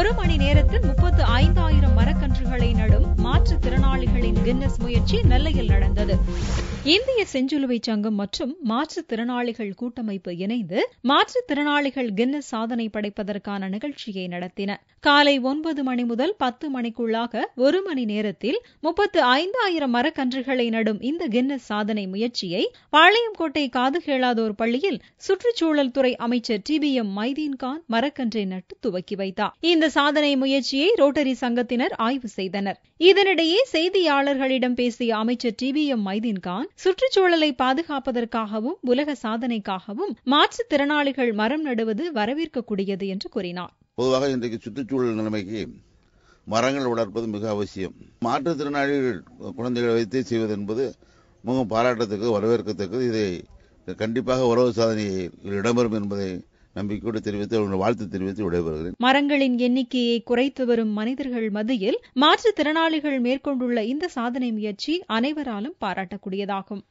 ஒரு மணி நேரத்தில் முப்பத்து ஐந்தாயிரம் மரக்கன்றுகளை மாற்றுத்திறனாளிகளின் கின்னஸ் முயற்சி நெல்லையில் நடந்தது இந்திய செஞ்சிலுவை சங்கம் மற்றும் மாற்றுத்திறனாளிகள் கூட்டமைப்பு இணைந்து மாற்றுத்திறனாளிகள் கின்னஸ் சாதனை படைப்பதற்கான நிகழ்ச்சியை நடத்தின காலை ஒன்பது மணி முதல் பத்து மணிக்குள்ளாக ஒரு மணி நேரத்தில் முப்பத்து ஐந்தாயிரம் மரக்கன்றுகளை நடும் இந்த கின்னஸ் சாதனை முயற்சியை பாளையங்கோட்டை காது கேளாதோர் பள்ளியில் சுற்றுச்சூழல் துறை அமைச்சர் டி பி எம் மைதீன்கான் மரக்கன்றை நட்டு துவக்கி வைத்தார் இந்த சாதனை முயற்சியை ரோட்டரி சங்கத்தினர் ஆய்வு செய்தனர் இதனிடையே இதற்கிடையே செய்தியாளர்களிடம் பேசிய அமைச்சர் டி வி எம் மைதீன்கான் சுற்றுச்சூழலை பாதுகாப்பதற்காகவும் உலக சாதனைக்காகவும் மாற்றுத்திறனாளிகள் மரம் நடுவது வரவேற்கக்கூடியது என்று கூறினார் பொதுவாக இன்றைக்கு சுற்றுச்சூழல் நிலைமைக்கு மரங்கள் வளர்ப்பது மிக அவசியம் மாற்றுத்திறனாளிகள் குழந்தைகளை வைத்து செய்வது என்பது மிகவும் பாராட்டத்துக்கு வரவேற்கத்தக்கது இதை கண்டிப்பாக உறவு சாதனையில் இடம்பெறும் என்பதை நம்பிக்கையோடு தெரிவித்து வாழ்த்து தெரிவித்து விடைபெறுகிறேன் மரங்களின் எண்ணிக்கையை குறைத்து வரும் மனிதர்கள் மத்தியில் மாற்றுத்திறனாளிகள் மேற்கொண்டுள்ள இந்த சாதனை முயற்சி அனைவராலும் பாராட்டக்கூடியதாகும்